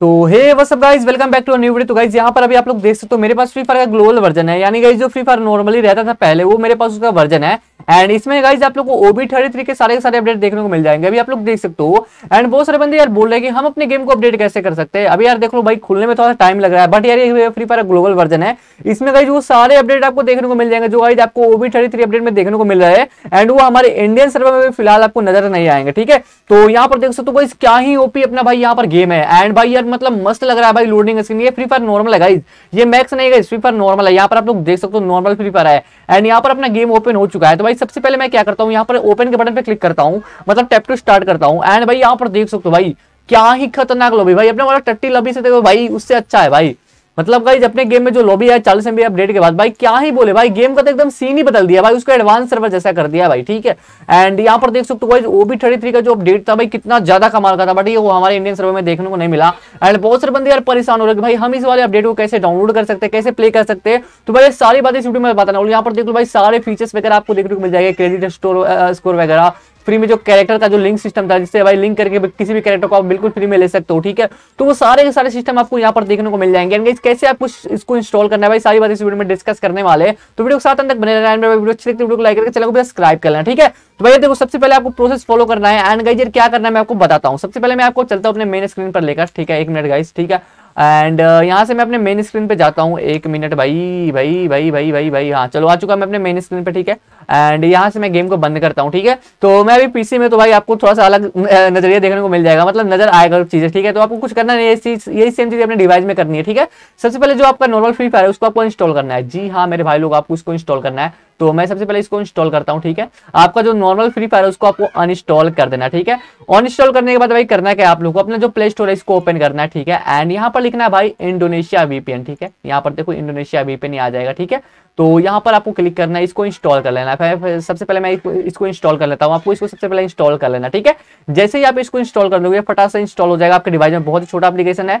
तो hey was guys welcome back to new video तो guys यहाँ पर अभी आप लोग देख सकते हो तो मेरे पास फ्री फायर का ग्लोबल वर्जन है यानी गाइज जो फ्री फायर नॉर्मली रहता था पहले वो मेरे पास उसका वर्जन है एंड इसमें गाइज आप लोग को ओबी थर्टी थ्री के सारे के सारे अपडेट देखने को मिल जाएंगे अभी आप लोग देख सकते हो एंड बहुत सारे बंदे यार बोल रहे हैं कि हम अपने गेम को अपडेट कैसे कर सकते हैं अभी यार देख लो भाई खुलने में थोड़ा टाइम लग रहा है बट यार ये फ्री फायर ग्लोबल वर्जन है इसमें गाइज वो सारे अपडेट आपको देखने को मिल जाएंगे जो गाइज आपको ओबी थर्टी थ्री अपडेट में देखने को मिल रहा है एंड वो हमारे इंडियन सर्वर में भी फिलहाल आपको नजर नहीं आएंगे ठीक है तो यहाँ पर देख सकते हो क्या ही ओपी अपना भाई यहाँ पर गेम है एंड भाई यार मतलब मस्त लग रहा है भाई लोडिंग स्क्रीन ये फ्री फायर नॉर्मल है गाइज ये मैक्स नहीं गाइज फ्री फायर नॉर्मल है यहाँ पर आप लोग देख सकते हो नॉर्मल फ्री फायर है एंड यहाँ पर अपना गेम ओपन हो चुका है तो भाई सबसे पहले मैं क्या करता हूँ यहाँ पर ओपन के बटन पर क्लिक करता हूँ मतलब टैप टू स्टार्ट करता हूँ एंड भाई यहाँ पर देख सकते हो भाई क्या ही खतरनाक लॉबी भाई अपने वाला टट्टी लॉबी से देखो भाई उससे अच्छा है भाई मतलब गाइज अपने गेम में जो लॉबी है चालीस एमबी अपडेट के बाद भाई क्या ही बोले भाई गेम का तो एकदम सीन ही बदल दिया भाई उसको एडवांस सर्वर जैसा कर दिया भाई ठीक है एंड यहाँ पर देख सकते हो गाइज बी थर्टी थ्री का जो अपडेट था भाई कितना ज्यादा कमाल का था बट ये हमारे इंडियन सर्वर में देखने को नहीं मिला एंड बहुत सारे बंदे यार परेशान हो रहे भाई हम इस वाले अपडेट को कैसे डाउनलोड कर सकते हैं कैसे प्ले कर सकते हैं तो भाई सारी बातें इस वीडियो में बताना यहाँ पर देख लो भाई सारे फीचर्स वगैरह आपको देखने को मिल जाएगा क्रेडिट स्टोर स्कोर वगैरह फ्री में जो कैरेक्टर का जो लिंक सिस्टम था जिससे भाई लिंक करके किसी भी कैरेक्टर को आप बिल्कुल फ्री में ले सकते हो ठीक है तो वो सारे के सारे सिस्टम आपको यहाँ पर देखने को मिल जाएंगे एंड कैसे आपको इसको इंस्टॉल करना है भाई सारी बात इस वीडियो में डिस्कस करने वाले तो वीडियो के साथ अंदर बने रहना वीडियो अच्छी लगती वीडियो को लाइक करके चैनल को सब्सक्राइब करना ठीक है तो भाई देखो सबसे पहले आपको प्रोसेस फॉलो करना है एंड गाइजर क्या करना है मैं आपको बताता हूँ सबसे पहले मैं आपको चलता हूँ अपने मेन स्क्रीन पर लेकर ठीक है एक मिनट गाइस ठीक है एंड uh, यहाँ से मैं अपने मेन स्क्रीन पे जाता हूँ एक मिनट भाई भाई भाई भाई भाई भाई हाँ चलो आ चुका मैं अपने मेन स्क्रीन पे ठीक है एंड यहाँ से मैं गेम को बंद करता हूँ ठीक है तो मैं अभी पीसी में तो भाई आपको थोड़ा सा अलग नजरिया देखने को मिल जाएगा मतलब नजर आएगा चीजें ठीक है तो आपको कुछ करना नहीं चीज यही सेम चीज अपने डिवाइस में करनी है ठीक है सबसे पहले जो आपका नॉर्मल फ्री फायर है उसको आपको इंस्टॉल करना है जी हाँ मेरे भाई लोग आपको उसको इंस्टॉल करना है तो मैं सबसे पहले इसको इंस्टॉल करता हूँ ठीक है आपका जो नॉर्मल फ्री फायर है उसको आपको अनइंस्टॉल कर देना ठीक है अनइंस्टॉल करने के बाद भाई करना क्या आप लोग को अपना जो प्ले स्टोर है इसको ओपन करना है ठीक है एंड यहाँ पर लिखना है भाई इंडोनेशिया वीपीएन ठीक है यहाँ पर देखो इंडोनेशिया वीपीएन आ जाएगा ठीक है तो यहाँ पर आपको क्लिक करना है इसको इंस्टॉल कर लेना है सबसे पहले मैं इसको इंस्टॉल कर लेता हूँ आपको इसको सबसे पहले इंस्टॉल कर लेना ठीक है जैसे ही आप इसको इंस्टॉल कर लोगे फटाक से इंस्टॉल हो जाएगा आपके डिवाइस में बहुत ही छोटा एप्लीकेशन है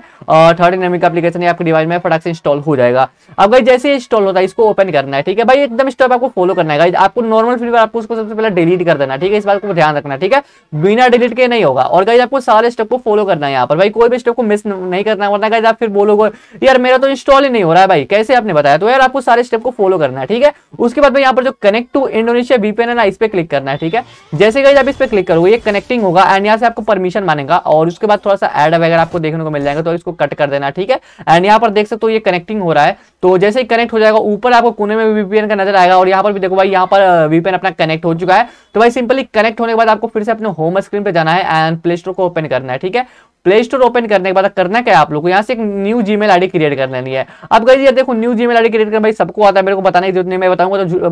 थर्ड इनमिक एप्लीकेशन है आपके डिवाइस में फटाक से इंस्टॉल हो जाएगा अब भाई जैसे इंस्टॉल होता है इसको ओपन करना है ठीक है भाई एकदम स्टॉप आपको फॉलो करना है आपको नॉर्मल फ्री फायर आपको उसको सबसे पहले डिलीट कर देना ठीक है इस बात को ध्यान रखना ठीक है बिना डिलीट के नहीं होगा और गाइज आपको सारे स्टेप को फॉलो करना है यहाँ पर भाई कोई भी स्टेप को मिस नहीं करना वरना गाइज आप फिर बोलोगे यार मेरा तो इंस्टॉल ही नहीं हो रहा है भाई कैसे आपने बताया तो यार आपको सारे स्टेप को फॉलो करना है ठीक है उसके बाद यहाँ पर जो कनेक्ट टू इंडोनेशिया बीपेन है ना इस पर क्लिक करना है ठीक है जैसे गाइज आप इस पर क्लिक करोगे ये कनेक्टिंग होगा एंड यहाँ से आपको परमिशन मानेगा और उसके बाद थोड़ा सा एड वगैरह आपको देखने को मिल जाएगा तो इसको कट कर देना ठीक है एंड यहाँ पर देख सकते हो ये कनेक्टिंग हो रहा है तो जैसे ही कनेक्ट हो जाएगा ऊपर आपको कोने में वीपीएन का नजर आएगा और यहाँ यहाँ पर भी देखो भाई यहाँ पर वीपेन अपना कनेक्ट हो चुका है तो भाई सिंपली कनेक्ट होने के बाद आपको फिर से अपने होम स्क्रीन पर जाना है एंड प्ले स्टोर को ओपन करना है ठीक है प्ले स्टोर ओपन करने के बाद करना क्या है आप लोगों को यहाँ से एक न्यू जी मेल क्रिएट कर लेनी है अब गई यार देखो न्यू जी मेल क्रिएट कर भाई सबको आता है मेरे को बताने की जरूरत नहीं मैं बताऊंगा तो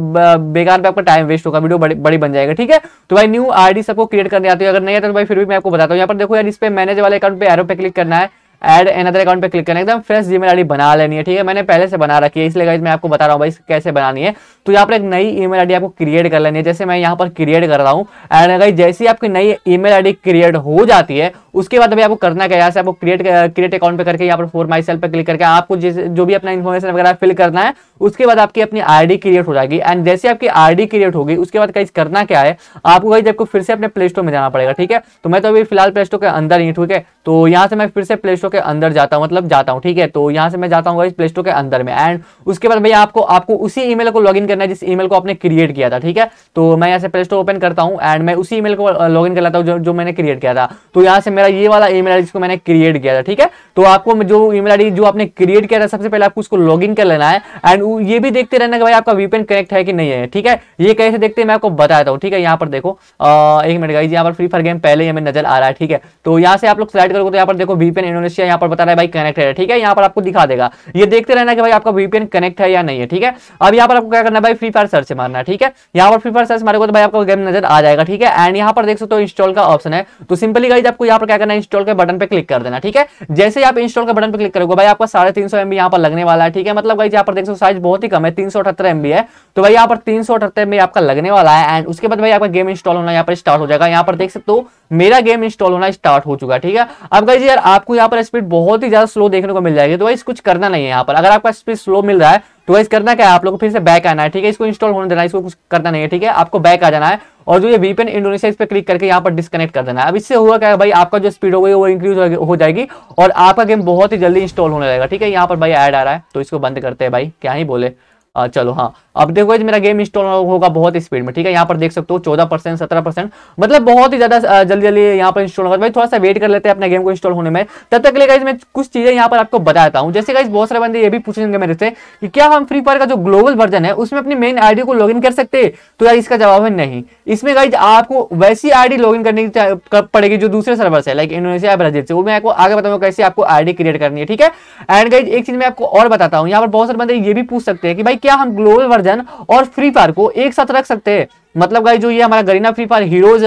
बेकार पे आपका टाइम वेस्ट होगा वीडियो बड़ी, बड़ी बन जाएगा ठीक है तो भाई न्यू आईडी सबको क्रिएट करने आती है अगर नहीं आता तो भाई फिर भी मैं आपको बताता हूँ यहाँ पर देखो यार इस पर मैनेज वाले अकाउंट पर एरो पे क्लिक करना है एड एन अदर अकाउंट पे क्लिक करना एकदम फ्रेश जीमेल आईडी बना लेनी है ठीक है मैंने पहले से बना रखी है इसलिए गाइज मैं आपको बता रहा हूँ भाई कैसे बनानी है तो यहाँ पर एक नई ईमेल आईडी आपको क्रिएट कर लेनी है जैसे मैं यहाँ पर क्रिएट कर रहा हूँ एंड गाइज जैसी आपकी नई ईमेल आईडी क्रिएट हो जाती है उसके बाद अभी आपको करना क्या यहाँ से आपको क्रिएट क्रिएट अकाउंट पे करके यहाँ पर फोर माई सेल्फ पर क्लिक करके आपको जो भी अपना इन्फॉर्मेशन वगैरह फिल करना है उसके बाद आपकी अपनी आईडी क्रिएट हो जाएगी एंड जैसे आपकी आईडी क्रिएट होगी उसके बाद कहीं करना क्या है आपको कहीं आपको फिर से अपने प्ले स्टोर में जाना पड़ेगा ठीक है तो मैं तो अभी फिलहाल प्ले स्टोर के अंदर ही ठीक है तो यहाँ से मैं फिर से प्ले स्टोर के अंदर जाता हूँ मतलब जाता हूँ ठीक है तो यहाँ से मैं जाता हूँ प्ले स्टोर के अंदर में एंड उसके बाद भैया आपको आपको उसी ईमेल को लॉग करना है जिस ई को आपने क्रिएट किया था ठीक है तो मैं यहाँ से प्ले स्टोर ओपन करता हूँ एंड मैं उसी ईमेल को लॉग कर लेता हूँ जो मैंने क्रिएट किया था तो यहाँ से मेरा ये वाला ईमेल आईडी जिसको मैंने क्रिएट किया था ठीक है तो आपको जो ईमेल आईडी जो आपने क्रिएट किया था सबसे पहले आपको उसको लॉग इन कर लेना है एंड ये भी देखते रहना कि भाई आपका वीपीएन कनेक्ट है कि नहीं है ठीक है ये कैसे देखते हैं मैं आपको बताता हूँ ठीक है यहाँ पर देखो आ, एक मिनट गाइज यहाँ पर फ्री फायर गेम पहले हमें नजर आ रहा है ठीक है तो यहाँ से आप लोग सिलेक्ट करोगे तो यहाँ पर देखो वीपीएन इंडोनेशिया यहाँ पर बता रहा है भाई कनेक्ट है ठीक है यहाँ पर आपको दिखा देगा ये देखते रहना कि भाई आपका वीपीएन कनेक्ट है या नहीं है ठीक है अब यहाँ पर आपको क्या करना है भाई फ्री फायर सर्च मारना है ठीक है यहाँ पर फ्री फायर सर्च मारेगा तो भाई आपका गेम नजर आ जाएगा ठीक है एंड यहाँ पर देख सकते हो इंस्टॉल का ऑप्शन है तो सिंपली गाइज आपको यहाँ पर क्या करना है इंस्टॉल के बटन पे क्लिक कर देना ठीक है जैसे आप इंस्टॉल के बटन पे क्लिक करोगे भाई आपका साढ़े तीन सौ एमबी यहाँ पर लगने वाला है ठीक है मतलब भाई यहाँ पर देख सो साइज बहुत ही कम है तीन सौ अठहत्तर एमबी है तो भाई यहाँ पर तीन सौ अठहत्तर एमबी आपका लगने वाला है एंड उसके बाद भाई आपका गेम इंस्टॉल होना यहाँ पर स्टार्ट हो जाएगा यहाँ पर देख सकते हो मेरा गेम इंस्टॉल होना स्टार्ट हो चुका है ठीक है अब गाइज यार आपको यहाँ पर स्पीड बहुत ही ज्यादा स्लो देखने को मिल जाएगी तो भाई कुछ करना नहीं है यहाँ पर अगर आपका स्पीड स्लो मिल रहा है तो करना क्या है आप लोग को फिर से बैक आना है ठीक है इसको इंस्टॉल होने देना है इसको कुछ करना नहीं है ठीक है आपको बैक आ जाना है और जो ये वीपेन इंडोनेशिया इस पर क्लिक करके यहाँ पर डिस्कनेक्ट कर देना है अब इससे हुआ क्या है भाई आपका जो स्पीड होगी वो इंक्रीज हो जाएगी और आपका गेम बहुत ही जल्दी इंस्टॉल होने लगेगा ठीक है यहाँ पर भाई एड आ रहा है तो इसको बंद करते हैं भाई क्या ही बोले चलो हाँ अब देखो मेरा गेम इंस्टॉल होगा बहुत स्पीड में ठीक है यहाँ पर देख सकते हो चौदह परसेंट सत्रह परसेंट मतलब बहुत ही ज्यादा जल्दी जल्दी यहाँ पर इंस्टॉल होगा भाई थोड़ा सा वेट कर लेते हैं अपने गेम को इंस्टॉल होने में तब तक लेकर लिए मैं कुछ चीजें यहाँ पर आपको बताता हूँ जैसे कहीं बहुत सारे बंदे ये भी पूछेंगे मेरे से कि क्या हम फ्री फायर का जो ग्लोबल वर्जन है उसमें अपनी मेन आई को लॉग कर सकते तो यार इसका जवाब है नहीं इसमें गाइज आपको वैसी आई डी करने की पड़ेगी जो दूसरे सर्वर से लाइक इंडोनेशिया ब्राजील से वो मैं आपको आगे बताऊंगा कैसे आपको आई क्रिएट करनी है ठीक है एंड गाइज एक चीज मैं आपको और बताता हूँ यहाँ पर बहुत सारे बंदे ये भी पूछ सकते हैं कि भाई क्या हम ग्लोबल वर्जन और फ्री फायर को एक साथ रख सकते हैं मतलब गाइज जो ये हमारा Garena free fire heroes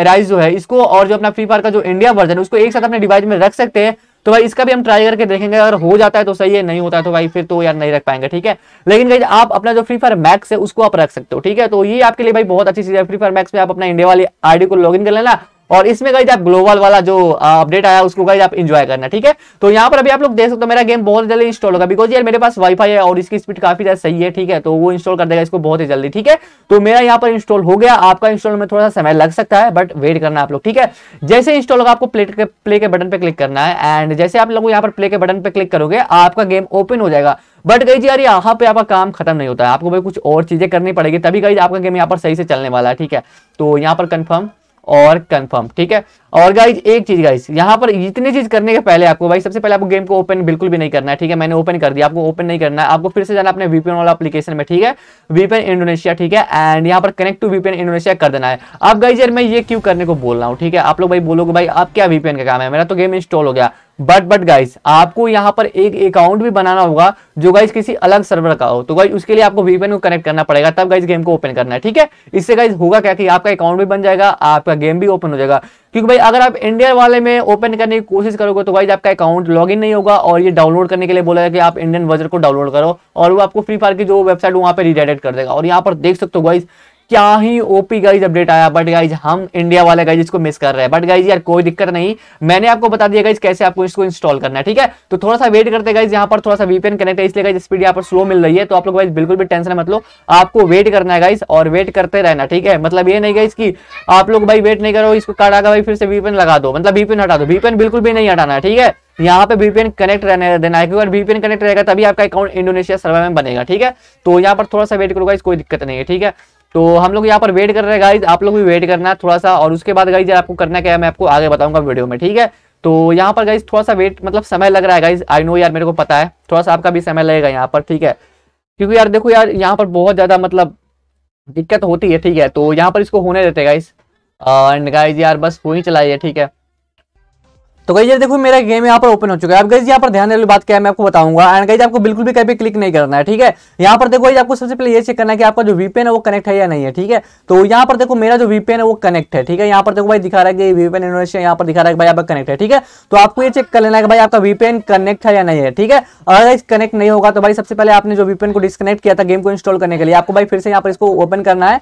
arise जो है इसको और जो अपना फ्री फायर का जो इंडिया वर्जन है उसको एक साथ अपने डिवाइस में रख सकते हैं तो भाई इसका भी हम ट्राई करके देखेंगे अगर हो जाता है तो सही है नहीं होता है तो भाई फिर तो यार नहीं रख पाएंगे ठीक है लेकिन गाइज आप अपना जो फ्री फायर मैक्स है उसको आप रख सकते हो ठीक है तो ये आपके लिए भाई बहुत अच्छी चीज है फ्री फायर मैक्स में आप अपना इंडिया वाली आईडी को लॉग कर लेना और इसमें गाइज आप ग्लोबल वाला जो अपडेट आया उसको गाइज आप इंजॉय करना ठीक है तो यहाँ पर अभी आप लोग देख सकते हो मेरा गेम बहुत जल्दी इंस्टॉल होगा बिकॉज यार मेरे पास वाईफाई है और इसकी स्पीड काफी ज्यादा सही है ठीक है तो वो इंस्टॉल कर देगा इसको बहुत ही जल्दी ठीक है तो मेरा यहाँ पर इंस्टॉल हो गया आपका इंस्टॉल में थोड़ा सा समय लग सकता है बट वेट करना आप लोग ठीक है जैसे इंस्टॉल होगा आपको प्ले के प्ले के बटन पर क्लिक करना है एंड जैसे आप लोग यहाँ पर प्ले के बटन पर क्लिक करोगे आपका गेम ओपन हो जाएगा बट गई यार यहाँ पे आपका काम खत्म नहीं होता है आपको भाई कुछ और चीजें करनी पड़ेगी तभी गई आपका गेम यहाँ पर सही से चलने वाला है ठीक है तो यहाँ पर कंफर्म और कंफर्म ठीक है और गाइज एक चीज गाइज यहाँ पर जितनी चीज करने के पहले आपको भाई सबसे पहले आपको गेम को ओपन बिल्कुल भी नहीं करना है ठीक है मैंने ओपन कर दिया आपको ओपन नहीं करना है आपको फिर से जाना अपने वीपीएन वाला एप्लीकेशन में ठीक है वीपीएन इंडोनेशिया ठीक है एंड यहाँ पर कनेक्ट टू वीपीएन इंडोनेशिया कर देना है अब गाइज यार मैं ये क्यों करने को बोल रहा हूँ ठीक है आप लोग भाई बोलोगे भाई आप क्या वीपीएन का काम है मेरा तो गेम इंस्टॉल हो गया बट बट गाइस आपको यहां पर एक अकाउंट भी बनाना होगा जो गाइस किसी अलग सर्वर का हो तो गाइस उसके लिए आपको वीपीएन को कनेक्ट करना पड़ेगा तब गाइस गेम को ओपन करना है ठीक है इससे गाइस होगा क्या कि आपका अकाउंट भी बन जाएगा आपका गेम भी ओपन हो जाएगा क्योंकि भाई अगर आप इंडिया वाले में ओपन करने की कोशिश करोगे तो भाई आपका अकाउंट लॉग नहीं होगा और ये डाउनलोड करने के लिए बोला कि आप इंडियन वर्जर को डाउनलोड करो और वो आपको फ्री फायर की जो वेबसाइट वहां पर रिडायरेक्ट कर देगा और यहाँ पर देख सकते हो गाइस क्या ही ओपी गाइज अपडेट आया बट गाइज हम इंडिया वाले गाइज इसको मिस कर रहे हैं बट गाइज यार कोई दिक्कत नहीं मैंने आपको बता दिया गाइज कैसे आपको इसको इंस्टॉल करना है ठीक है तो थोड़ा सा वेट करते गाइज यहाँ पर थोड़ा सा वीपीएन कनेक्ट है इसलिए गाइज स्पीड यहाँ पर स्लो मिल रही है तो आप लोग गाइज बिल्कुल भी टेंशन मतलब आपको वेट करना है गाइज और वेट करते रहना ठीक है मतलब ये नहीं गाइज की आप लोग भाई वेट नहीं करो इसको कार्ड आगा भाई फिर से वीपीएन लगा दो मतलब वीपीएन हटा दो वीपीएन बिल्कुल भी नहीं हटाना है ठीक है यहाँ पे वीपीएन कनेक्ट रहने देना है क्योंकि वीपीएन कनेक्ट रहेगा तभी आपका अकाउंट इंडोनेशिया सर्वर में बनेगा ठीक है तो यहाँ पर थोड़ा सा वेट करूंगा कोई दिक्कत नहीं है ठीक है तो हम लोग यहाँ पर वेट कर रहे हैं गाइज आप लोग भी वेट करना है थोड़ा सा और उसके बाद गाइज आपको करना क्या है मैं आपको आगे बताऊंगा वीडियो में ठीक है तो यहाँ पर गाइज थोड़ा सा वेट मतलब समय लग रहा है गाइज आई नो यार मेरे को पता है थोड़ा सा आपका भी समय लगेगा यहाँ पर ठीक है क्योंकि यार देखो यार यहाँ पर बहुत ज़्यादा मतलब दिक्कत होती है ठीक है तो यहाँ पर इसको होने देते गाइज एंड गाइज यार बस हो ही चलाइए ठीक है तो गई देखो मेरा गेम यहाँ पर ओपन हो चुका है अब गई यहाँ पर ध्यान देने वाली बात क्या है मैं आपको बताऊंगा एंड गई आपको बिल्कुल भी कहीं क्लिक नहीं करना है ठीक है यहाँ पर देखो आपको सबसे पहले ये चेक करना है कि आपका जो वीपेन है वो कनेक्ट है या नहीं है ठीक है तो यहाँ पर देखो मेरा जो वीपेन है वो कनेक्ट है ठीक है यहाँ पर देखो भाई दिखा रहा है वीपेन इंडोनेशिया यहाँ पर दिखा रहा है भाई आपका कनेक्ट है ठीक है तो आपको ये चेक कर लेना है कि भाई आपका वीपेन कनेक्ट है या नहीं है ठीक है अगर कनेक्ट नहीं होगा तो भाई सबसे पहले आपने जो वीपेन को डिसकनेक्ट किया था गेम को इंस्टॉल करने के लिए आपको भाई फिर से यहाँ पर इसको ओपन करना है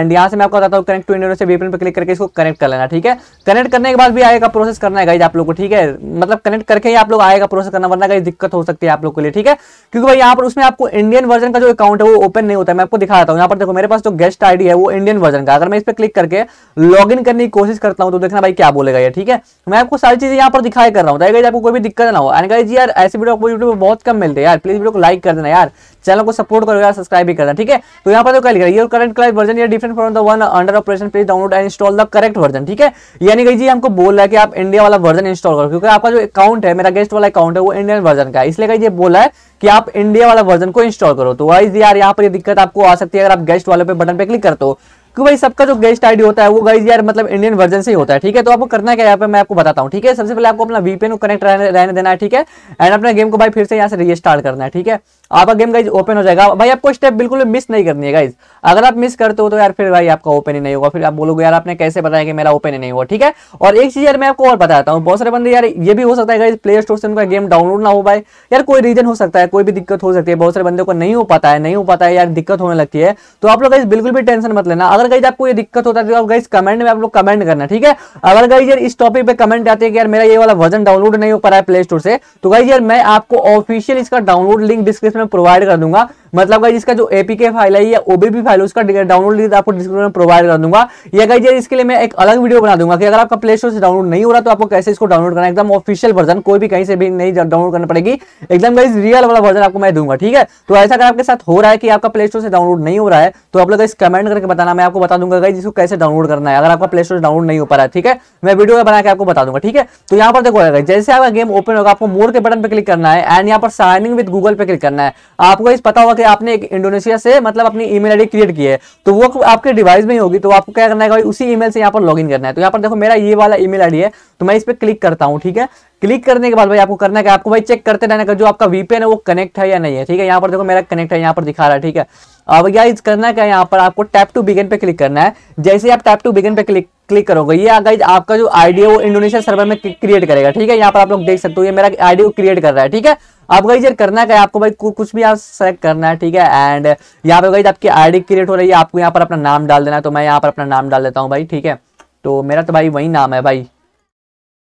एंड यहाँ से मैं आपको बताता हूँ कनेक्ट टू इंडोनेशिया वीपेन पर क्लिक करके इसको कनेक्ट कर लेना ठीक है कनेक्ट करने के बाद भी आएगा प्रोसेस करना है गाइज आप लोग लोग को ठीक है मतलब कनेक्ट करके ही आप लोग आएगा प्रोसेस करना वरना कहीं दिक्कत हो सकती है आप लोग के लिए ठीक है क्योंकि भाई यहाँ पर उसमें आपको इंडियन वर्जन का जो अकाउंट है वो ओपन नहीं होता है मैं आपको दिखाता हूँ यहाँ पर देखो मेरे पास जो गेस्ट आईडी है वो इंडियन वर्जन का अगर मैं इस पर क्लिक करके लॉग इन करने की कोशिश करता हूँ तो देखना भाई क्या बोलेगा ये ठीक है मैं आपको सारी चीजें यहाँ पर दिखाई कर रहा हूँ ताकि आपको कोई भी दिक्कत ना हो एंड गाइज यार ऐसे वीडियो आपको यूट्यूब पर बहुत कम मिलते हैं यार प्लीज वीडियो को लाइक कर देना यार चैनल को सपोर्ट करो यार सब्सक्राइब भी करना ठीक है तो यहाँ पर तो क्या लिखा है योर करंट क्लाइंट वर्जन या different from the one under operation please download and install the correct version ठीक है यानी कहीं हमको बोल रहा है कि आप इंडिया वाला वर्जन इंस्टॉल करो क्योंकि आपका जो अकाउंट है मेरा गेस्ट वाला अकाउंट है वो इंडियन वर्जन का है इसलिए ये बोला है कि आप इंडिया वाला वर्जन को इंस्टॉल करो तो वाइज यार यहाँ पर ये दिक्कत आपको आ सकती है अगर आप गेस्ट वाले पे बटन पे क्लिक करते हो कि भाई सबका जो गेस्ट आईडी होता है वो गाइज यार मतलब इंडियन वर्जन से ही होता है ठीक है तो आपको करना क्या यहाँ पे मैं आपको बताता हूँ ठीक है सबसे पहले आपको अपना वीपीएन को कनेक्ट रहने देना है ठीक है एंड अपने गेम को भाई फिर से यहाँ से रिस्टार्ट करना है ठीक है आपका गेम गाइज ओपन हो जाएगा भाई आपको स्टेप बिल्कुल मिस नहीं करनी है गाइज अगर आप मिस करते हो तो यार फिर भाई आपका ओपन ही नहीं होगा फिर आप बोलोगे यार आपने कैसे बताया कि मेरा ओपन ही नहीं हुआ ठीक है और एक चीज यार मैं आपको और बताता हूँ बहुत सारे बंदे यार ये भी हो सकता है गाइज प्ले स्टोर से उनका गेम डाउनलोड ना हो पाए यार कोई रीजन हो सकता है कोई भी दिक्कत हो सकती है बहुत सारे बंदे को नहीं हो पाता है नहीं हो पाता है यार दिक्कत होने लगती है तो आप लोग बिल्कुल भी टेंशन मत लेना अगर अगर गाइज आपको ये दिक्कत होता है तो गाइज कमेंट में आप लोग कमेंट करना ठीक है अगर गाइज यार इस टॉपिक पे कमेंट आते हैं कि यार मेरा ये वाला वर्जन डाउनलोड नहीं हो पा रहा है प्ले स्टोर से तो गाइज यार मैं आपको ऑफिशियल इसका डाउनलोड लिंक डिस्क्रिप्शन में प्रोवाइड कर दूंगा मतलब गाइज इसका जो एपीके फाइल है या ओबीबी फाइल है उसका डाउनलोड लिंक आपको डिस्क्रिप्शन में प्रोवाइड कर दूंगा या गाइज इसके लिए मैं एक अलग वीडियो बना दूंगा कि अगर आपका प्ले स्टोर से डाउनलोड नहीं हो रहा तो आपको कैसे इसको डाउनलोड करना एकदम ऑफिशियल वर्जन कोई भी कहीं से भी नहीं डाउनलोड करना पड़ेगी एकदम गाइज रियल वाला वर्जन आपको मैं दूंगा ठीक है तो ऐसा अगर आपके साथ हो रहा है कि आपका प्ले स्टोर से डाउनलोड नहीं हो रहा है तो आप लोग इस कमेंट करके बताना मैं आपको बता दूंगा गाइज इसको कैसे डाउनलोड करना है अगर आपका प्ले स्टोर डाउनलोड नहीं हो पा रहा है ठीक है मैं वीडियो बना के आपको बता दूंगा ठीक है तो यहाँ पर देखो जैसे आपका गेम ओपन होगा आपको मोर के बटन पर क्लिक करना है एंड यहाँ पर साइनिंग विद गूगल पे क्लिक करना है आपको इस पता होगा कि जैसे आपने एक इंडोनेशिया से मतलब अपनी ईमेल आईडी क्रिएट की है तो वो आपके डिवाइस में ही होगी तो आपको क्या करना है भाई उसी ईमेल से यहाँ पर लॉगिन करना है तो यहाँ पर देखो मेरा ये वाला ईमेल आईडी है तो मैं इस पर क्लिक करता हूँ ठीक है क्लिक करने के बाद भाई आपको करना है आपको भाई चेक करते रहना कर जो आपका वीपेन है वो कनेक्ट है या नहीं है ठीक है यहाँ पर देखो मेरा कनेक्ट है यहाँ पर दिखा रहा है ठीक है अब यह करना क्या यहाँ पर आपको टैप टू बिगन पे क्लिक करना है जैसे आप टैप टू बिगन पे क्लिक क्लिक करोगे ये आगे आपका जो आईडी है वो इंडोनेशिया सर्वर में क्रिएट करेगा ठीक है यहाँ पर आप लोग देख सकते हो ये मेरा आईडी क्रिएट कर रहा है ठीक है आप गई करना क्या आपको भाई कुछ भी आप सेलेक्ट करना है ठीक है एंड यहाँ पर गई आपकी आईडी क्रिएट हो रही है आपको यहाँ पर अपना नाम डाल देना है तो मैं यहाँ पर अपना नाम डाल देता हूँ भाई ठीक है तो मेरा तो भाई वही नाम है भाई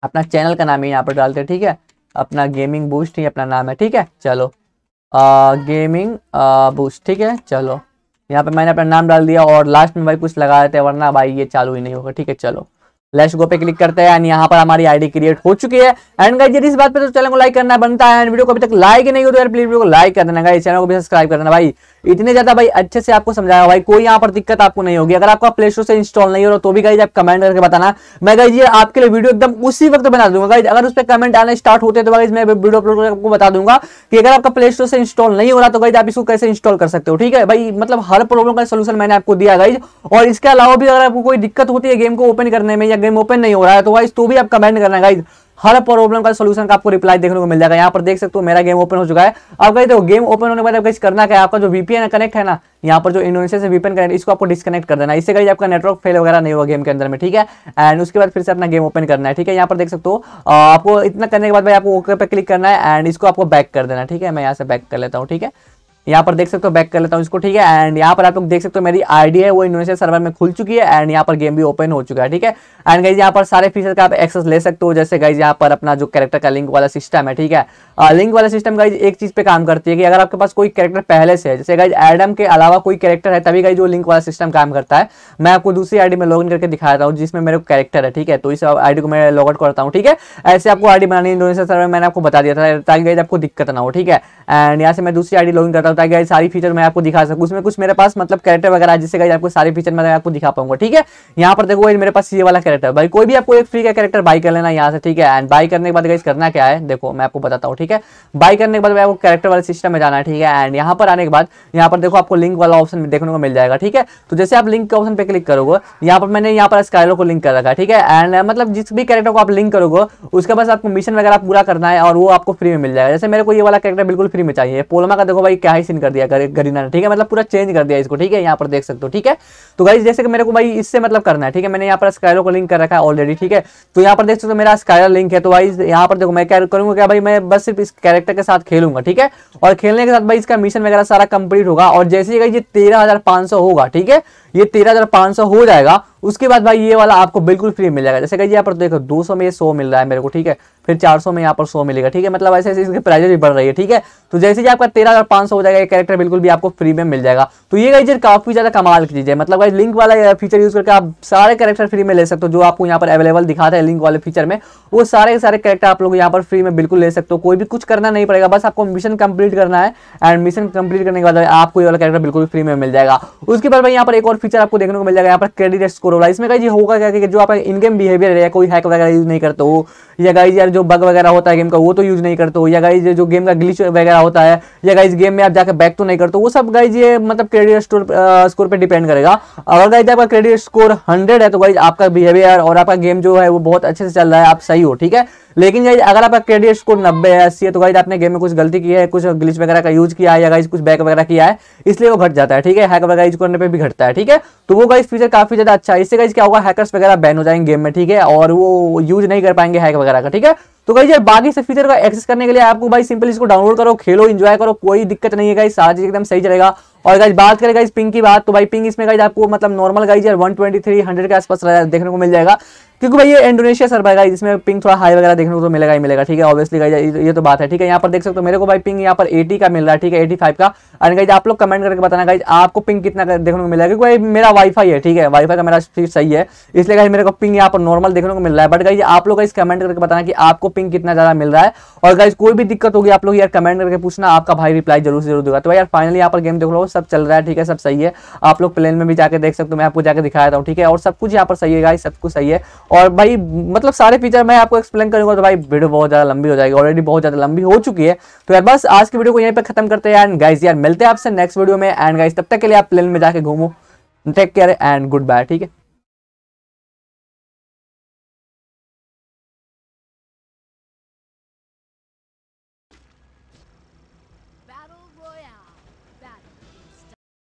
अपना चैनल का नाम ही यहाँ पर डालते हैं ठीक है अपना गेमिंग बूस्ट ही अपना नाम है ठीक है चलो गेमिंग बूस्ट ठीक है चलो यहाँ पे मैंने अपना नाम डाल दिया और लास्ट में भाई कुछ लगा देते हैं वरना भाई ये चालू ही नहीं होगा ठीक है चलो लेस्ट गो पे क्लिक करते हैं एंड यहाँ पर हमारी आईडी क्रिएट हो चुकी है एंड गाइस यदि इस बात पे तो चैनल को लाइक करना बनता है एंड वीडियो को अभी तक लाइक नहीं हो तो यार प्लीज वीडियो को लाइक कर देना चैनल को भी सब्सक्राइब कर देना भाई इतने ज्यादा भाई अच्छे से आपको समझाया भाई कोई यहाँ पर दिक्कत आपको नहीं होगी अगर आपका प्ले स्टोर से इंस्टॉल नहीं हो रहा तो भी गाइज आप कमेंट करके बताना मैं गाइज ये आपके लिए वीडियो एकदम उसी वक्त बना दूंगा गाइज अगर उस पर कमेंट आना स्टार्ट होते तो गाइज मैं वीडियो अपलोड करके आपको बता दूंगा कि अगर आपका प्ले स्टोर से इंस्टॉल नहीं हो रहा तो गाइज आप इसको कैसे इंस्टॉल कर सकते हो ठीक है भाई मतलब हर प्रॉब्लम का सोल्यूशन मैंने आपको दिया गाइज और इसके अलावा भी अगर आपको कोई दिक्कत होती है गेम को ओपन करने में या गेम ओपन नहीं हो रहा है तो गाइज तो भी आप कमेंट करना गाइज हर प्रॉब्लम का सोल्यूशन का आपको रिप्लाई देखने को मिल जाएगा यहाँ पर देख सकते हो मेरा गेम ओपन हो चुका है अब कहीं देखो गेम ओपन होने के बाद कुछ करना क्या है आपका जो वीपीएन कनेक्ट है ना यहाँ पर जो इंडोनेशिया से वीपीएन कनेक्ट इसको आपको डिस्कनेक्ट कर देना इससे कहीं आपका नेटवर्क फेल वगैरह नहीं होगा गेम के अंदर में ठीक है एंड उसके बाद फिर से अपना गेम ओपन करना है ठीक है यहाँ पर देख सकते हो आपको इतना करने के बाद भाई आपको ओके पे क्लिक करना है एंड इसको आपको बैक कर देना ठीक है मैं यहाँ से बैक कर लेता हूँ ठीक है यहाँ पर देख सकते हो बैक कर लेता हूँ इसको ठीक है एंड यहाँ पर आप लोग देख सकते हो मेरी आईडी है वो इंडोनेशिया सर्वर में खुल चुकी है एंड यहाँ पर गेम भी ओपन हो चुका है ठीक है एंड गाइज यहाँ पर सारे फीचर का आप एक्सेस ले सकते हो जैसे गाइज यहाँ पर अपना जो कैरेक्टर का लिंक वाला सिस्टम है ठीक है आ, uh, लिंक वाला सिस्टम गाइज एक चीज पे काम करती है कि अगर आपके पास कोई कैरेक्टर पहले से है जैसे गाइज एडम के अलावा कोई कैरेक्टर है तभी गाइज वो लिंक वाला सिस्टम काम करता है मैं आपको दूसरी आईडी में लॉगिन करके दिखा रहा हूँ जिसमें मेरे को कैरेक्टर है ठीक है तो इस आईडी को मैं लॉग आउट करता हूँ ठीक है ऐसे आपको आईडी बनानी इंडोनेशिया सर्वर मैंने आपको बता दिया था ताकि गाइज आपको दिक्कत ना हो ठीक है एंड यहाँ से मैं दूसरी आईडी लॉगिन करता हूँ मतलब ताकि गाइज सारी फीचर मैं आपको दिखा सकूँ उसमें कुछ मेरे पास मतलब कैरेक्टर वगैरह जिससे गाइज आपको सारे फीचर मैं आपको दिखा पाऊंगा ठीक है यहाँ पर देखो मेरे पास ये वाला कैरेक्टर भाई कोई भी आपको एक फ्री का कैरेक्टर बाई कर लेना यहाँ से ठीक है एंड बाई करने के बाद गाइज करना क्या है देखो मैं आपको बताता हूँ ठीक है बाई करने के बाद आपको कैरेक्टर वाले सिस्टम में जाना है ठीक है एंड यहाँ पर आने के बाद यहाँ पर देखो आपको लिंक वाला ऑप्शन देखने को मिल जाएगा ठीक है तो जैसे आप लिंक के ऑप्शन पर क्लिक करोगे यहाँ पर मैंने यहाँ पर स्कायलो को लिंक कर रखा है ठीक है एंड मतलब जिस भी कैरेक्टर को आप लिंक करोगे उसके बस आपको मिशन वगैरह पूरा करना है और वो आपको फ्री में मिल जाएगा जैसे मेरे को ये वाला कैरेक्टर बिल्कुल फ्री में चाहिए पोलमा का देखो भाई क्या सीन कर दिया गरीना ने ठीक है मतलब पूरा चेंज कर दिया इसको ठीक है यहाँ पर देख सकते हो ठीक है तो गाइज जैसे कि मेरे को भाई इससे मतलब करना है ठीक है मैंने यहाँ पर स्कायरो को लिंक कर रखा है ऑलरेडी ठीक है तो यहाँ पर देख सकते हो मेरा स्कायरो लिंक है तो गाइज यहाँ पर देखो मैं क्या करूँगा क्या भाई मैं बस सिर्फ इस कैरेक्टर के साथ खेलूंगा ठीक है और खेलने के साथ भाई इसका मिशन वगैरह सारा कंप्लीट होगा और जैसे ही गई ये तेरह होगा ठीक है ये तेरह हो जाएगा उसके बाद भाई ये वाला आपको बिल्कुल फ्री मिल जाएगा जैसे कि यहाँ पर देखो सौ में ये सौ मिल रहा है मेरे को ठीक है फिर चार सौ में यहाँ पर सौ मिलेगा ठीक है मतलब ऐसे ऐसे इसके प्राइजेस भी बढ़ रही है ठीक है तो जैसे ही आपका तेरह हज़ार पांच सौ हो जाएगा ये कैरेक्टर बिल्कुल भी आपको फ्री में मिल जाएगा तो ये गाइजर काफ़ी ज़्यादा कमाल की चीज़ है मतलब लिंक वाला फीचर यूज़ करके आप सारे कैरेक्टर फ्री में ले सकते हो जो आपको यहाँ पर अवेलेबल दिखाता है लिंक वाले फीचर में वो सारे सारे कैरेक्टर आप लोग यहाँ पर फ्री में बिल्कुल ले सकते हो कोई भी कुछ करना नहीं पड़ेगा बस आपको मिशन कंप्लीट करना है एंड मिशन कंप्लीट करने के बाद आपको ये वाला कैरेक्टर बिल्कुल फ्री में मिल जाएगा उसके बाद भाई यहाँ पर एक और फीचर आपको देखने को मिल जाएगा यहाँ पर क्रेडिट स्कोर वाला इसमें कहीं होगा क्या कि जो आपका इन बिहेवियर है कोई हैक वगैरह यूज नहीं करते हो या गाइज यार जो बग वगैरह होता है गेम का वो तो यूज नहीं करते हो या गाइज जो गेम का ग्लिच वगैरह होता है या गाइज गेम में आप जाकर बैक तो नहीं करते वो सब गाइज ये मतलब क्रेडिट स्टोर स्कोर पर डिपेंड करेगा अगर गाइज आपका क्रेडिट स्कोर हंड्रेड है तो गाइज आपका बिहेवियर और आपका गेम जो है वो बहुत अच्छे से चल रहा है आप सही हो ठीक है लेकिन गाइज अगर आपका क्रेडिट स्कोर नब्बे है अस्सी है तो गाइज आपने गेम में कुछ गलती की है कुछ ग्लिच वगैरह का यूज किया है या गाइज कुछ बैक वगैरह किया है इसलिए वो घट जाता है ठीक है हैक वगैरह यूज करने पर भी घटता है ठीक है तो वो गाइज फीचर काफी ज्यादा अच्छा है इससे गाइज क्या होगा हैकर्स वगैरह बैन हो जाएंगे गेम में ठीक है और वो यूज नहीं कर पाएंगे हैक वगैरह का ठीक है तो गाइज यार बाकी सब फीचर का एक्सेस करने के लिए आपको भाई सिंपल इसको डाउनलोड करो खेलो इंजॉय करो कोई दिक्कत नहीं है गाइज सारा चीज एकदम सही चलेगा और गाइज बात करें गाइज पिंग की बात तो भाई पिंग इसमें गाइज आपको मतलब नॉर्मल गाइज यार 123 100 के आसपास देखने को मिल जाएगा क्योंकि भाई ये इंडोनेशिया सर भाई इसमें पिंग थोड़ा हाई वगैरह देखने को तो मिलेगा ही मिलेगा ठीक है ऑब्वियसली गाइज ये तो बात है ठीक है यहाँ पर देख सकते हो मेरे को भाई पिंग यहाँ पर 80 का मिल रहा है ठीक है 85 का एंड गाइज आप लोग कमेंट करके बताना गाइज आपको पिंग कितना देखने को मिलेगा क्योंकि भाई मेरा वाईफाई है ठीक है वाईफाई का मेरा स्पीड सही है इसलिए गाइज मेरे को पिंग यहाँ पर नॉर्मल देखने को मिल रहा है बट गाइज आप लोग इस कमेंट करके बताना कि आपको पिंग कितना ज़्यादा मिल रहा है और गाइज कोई भी दिक्कत होगी आप लोग यार कमेंट करके पूछना आपका भाई रिप्लाई जरूर जरूर देगा तो यार फाइनली यहाँ पर गेम देख लो सब चल रहा है ठीक है सब सही है आप लोग प्लेन में भी जाकर देख सकते हो मैं आपको जाकर दिखाया था ठीक है और सब कुछ यहाँ पर सही है गाइज सब कुछ सही है और भाई मतलब सारे फीचर मैं आपको एक्सप्लेन करूंगा तो भाई वीडियो बहुत ज़्यादा लंबी हो जाएगी ऑलरेडी बहुत ज़्यादा लंबी हो चुकी है तो यार बस आज की वीडियो को यहीं पर खत्म करते हैं एंड गाइज यार मिलते हैं आपसे नेक्स्ट वीडियो में एंड गाइज तब तक के लिए आप प्लेन में जाके घूमो take care and goodbye ठीक है